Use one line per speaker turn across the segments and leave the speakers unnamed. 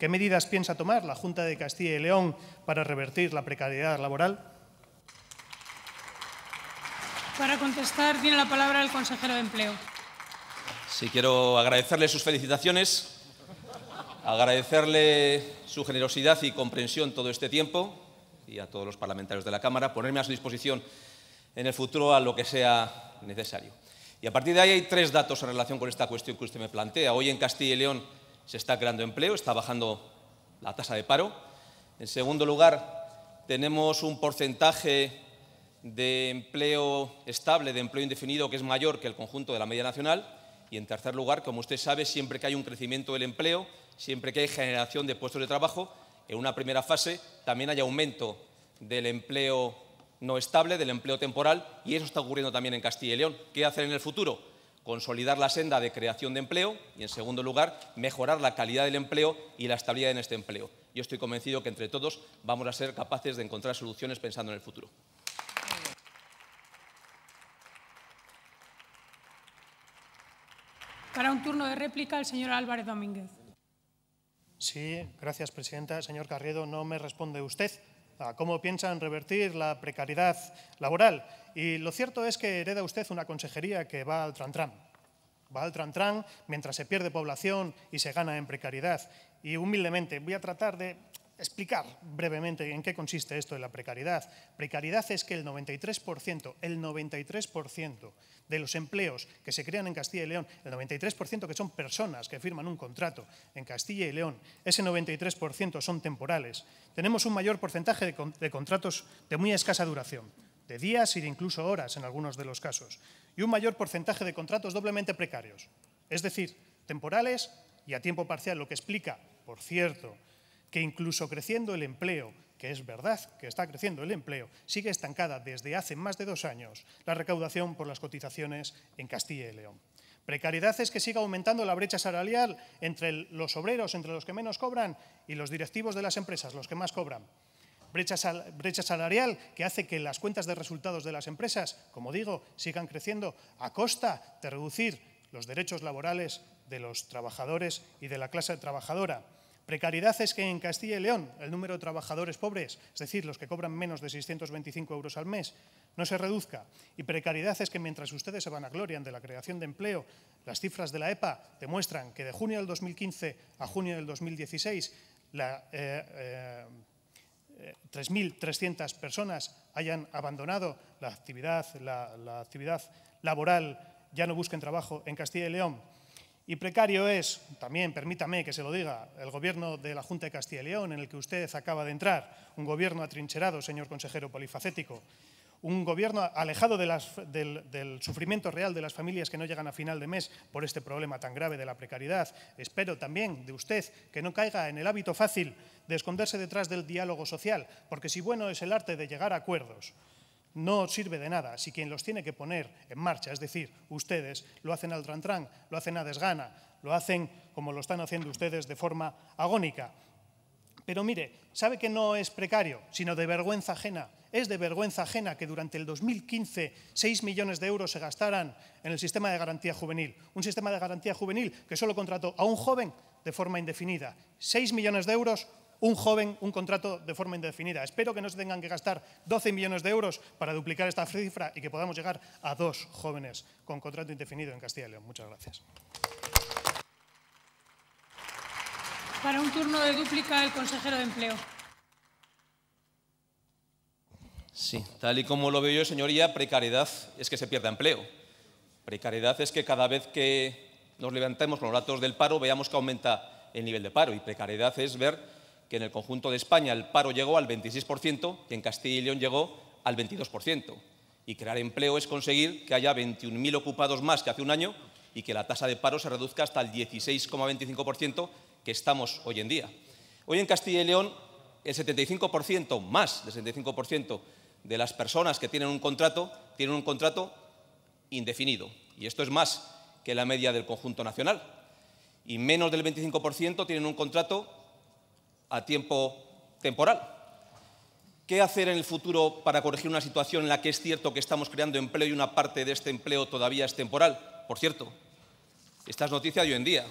¿Qué medidas piensa tomar la Junta de Castilla y León para revertir la precariedad laboral?
Para contestar tiene la palabra el consejero de Empleo. Sí, quiero agradecerle sus felicitaciones, agradecerle su generosidad y comprensión todo este tiempo y a todos los parlamentarios de la Cámara, ponerme a su disposición en el futuro a lo que sea necesario. Y a partir de ahí hay tres datos en relación con esta cuestión que usted me plantea. Hoy en Castilla y León se está creando empleo, está bajando la tasa de paro. En segundo lugar, tenemos un porcentaje de empleo estable, de empleo indefinido, que es mayor que el conjunto de la media nacional. Y en tercer lugar, como usted sabe, siempre que hay un crecimiento del empleo, siempre que hay generación de puestos de trabajo, en una primera fase también hay aumento del empleo no estable, del empleo temporal, y eso está ocurriendo también en Castilla y León. ¿Qué hacer en el futuro? consolidar la senda de creación de empleo y, en segundo lugar, mejorar la calidad del empleo y la estabilidad en este empleo. Yo estoy convencido que entre todos vamos a ser capaces de encontrar soluciones pensando en el futuro.
Para un turno de réplica, el señor Álvarez Domínguez. Sí, gracias, presidenta. Señor Carriedo, no me responde usted, a cómo piensan revertir la precariedad laboral. Y lo cierto es que hereda usted una consejería que va al trantrán. Va al trantrán mientras se pierde población y se gana en precariedad. Y humildemente voy a tratar de explicar brevemente en qué consiste esto de la precariedad. Precariedad es que el 93%, el 93% de los empleos que se crean en Castilla y León, el 93% que son personas que firman un contrato en Castilla y León, ese 93% son temporales. Tenemos un mayor porcentaje de, de contratos de muy escasa duración, de días y incluso horas en algunos de los casos, y un mayor porcentaje de contratos doblemente precarios, es decir, temporales y a tiempo parcial, lo que explica, por cierto, que incluso creciendo el empleo, que es verdad que está creciendo el empleo, sigue estancada desde hace más de dos años la recaudación por las cotizaciones en Castilla y León. Precariedad es que siga aumentando la brecha salarial entre los obreros, entre los que menos cobran, y los directivos de las empresas, los que más cobran. Brecha, brecha, salarial que hace que las cuentas de resultados de las empresas, como digo, sigan creciendo a costa de reducir los derechos laborales de los trabajadores y de la clase trabajadora. Precariedad es que en Castilla y León el número de trabajadores pobres, es decir, los que cobran menos de 625 euros al mes, no se reduzca. Y precariedad es que mientras ustedes se van vanaglorian de la creación de empleo, las cifras de la EPA demuestran que de junio del 2015 a junio del 2016 la, 3.300 eh, eh, eh, personas hayan abandonado la actividad, la, la actividad laboral, ya no busquen trabajo en Castilla y León y precario es, también permítame que se lo diga, el gobierno de la Junta de Castilla y León en el que usted acaba de entrar, un gobierno atrincherado, señor consejero polifacético, un gobierno alejado del, sufrimiento real de las familias que no llegan a final de mes por este problema tan grave de la precariedad. Espero también de usted que no caiga en el hábito fácil de esconderse detrás del diálogo social, porque si bueno es el arte de llegar a acuerdos, no sirve de nada si quien los tiene que poner en marcha, es decir, ustedes lo hacen al trantrán, lo hacen a desgana, lo hacen como lo están haciendo ustedes de forma agónica. Pero mire, sabe que no es precario, sino de vergüenza ajena. Es de vergüenza ajena que durante el 2015 6 millones de euros se gastaran en el sistema de garantía juvenil. Un sistema de garantía juvenil que solo contrató a un joven de forma indefinida. 6 millones de euros un joven un contrato de forma indefinida. Espero que no se tengan que gastar 12 millones de euros para duplicar esta cifra y que podamos llegar a dos jóvenes con contrato indefinido en Castilla y León. Muchas gracias. Para un turno de duplica el consejero de Empleo.
Sí, tal y como lo veo yo, señoría, precariedad es que se pierda empleo. Precariedad es que cada vez que nos levantemos con los datos del paro veamos que aumenta el nivel de paro y precariedad es ver que en el conjunto de España el paro llegó al 26% que en Castilla y León llegó al 22%. Y crear empleo es conseguir que haya 21.000 ocupados más que hace un año y que la tasa de paro se reduzca hasta el 16,25% que estamos hoy en día. Hoy en Castilla y León el 75%, más del 75% de las personas que tienen un contrato, tienen un contrato indefinido. Y esto es más que la media del conjunto nacional. Y menos del 25% tienen un contrato a tiempo temporal. ¿Qué hacer en el futuro para corregir una situación en la que es cierto que estamos creando empleo y una parte de este empleo todavía es temporal? Por cierto, esta es noticia de hoy en día,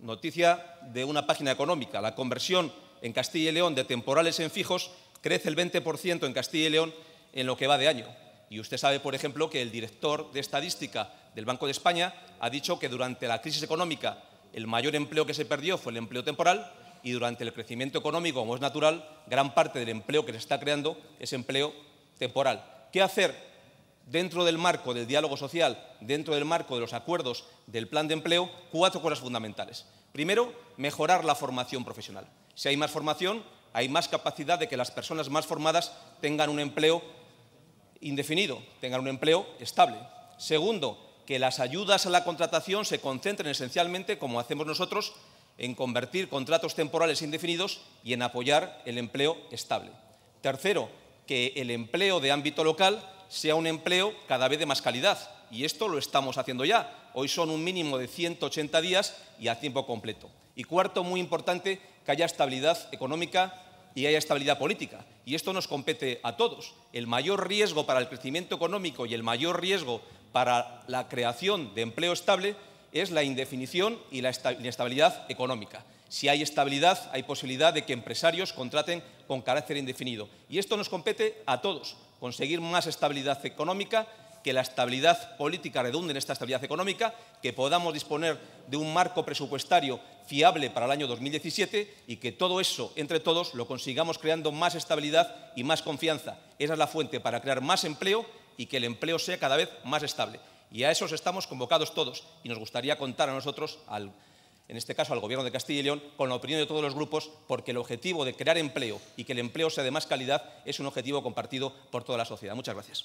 noticia de una página económica. La conversión en Castilla y León de temporales en fijos crece el 20% en Castilla y León en lo que va de año. Y usted sabe, por ejemplo, que el director de estadística del Banco de España ha dicho que durante la crisis económica el mayor empleo que se perdió fue el empleo temporal y durante el crecimiento económico, como es natural, gran parte del empleo que se está creando es empleo temporal. ¿Qué hacer dentro del marco del diálogo social, dentro del marco de los acuerdos del plan de empleo? Cuatro cosas fundamentales. Primero, mejorar la formación profesional. Si hay más formación, hay más capacidad de que las personas más formadas tengan un empleo indefinido, tengan un empleo estable. Segundo, que las ayudas a la contratación se concentren esencialmente, como hacemos nosotros, en convertir contratos temporales indefinidos y en apoyar el empleo estable. Tercero, que el empleo de ámbito local sea un empleo cada vez de más calidad. Y esto lo estamos haciendo ya. Hoy son un mínimo de 180 días y a tiempo completo. Y cuarto, muy importante, que haya estabilidad económica y haya estabilidad política. Y esto nos compete a todos. El mayor riesgo para el crecimiento económico y el mayor riesgo para la creación de empleo estable es la indefinición y la inestabilidad económica. Si hay estabilidad, hay posibilidad de que empresarios contraten con carácter indefinido. Y esto nos compete a todos, conseguir más estabilidad económica, que la estabilidad política redunde en esta estabilidad económica, que podamos disponer de un marco presupuestario fiable para el año 2017 y que todo eso, entre todos, lo consigamos creando más estabilidad y más confianza. Esa es la fuente para crear más empleo y que el empleo sea cada vez más estable. Y a esos estamos convocados todos y nos gustaría contar a nosotros, en este caso al Gobierno de Castilla y León, con la opinión de todos los grupos, porque el objetivo de crear empleo y que el empleo sea de más calidad es un objetivo compartido por toda la sociedad. Muchas gracias.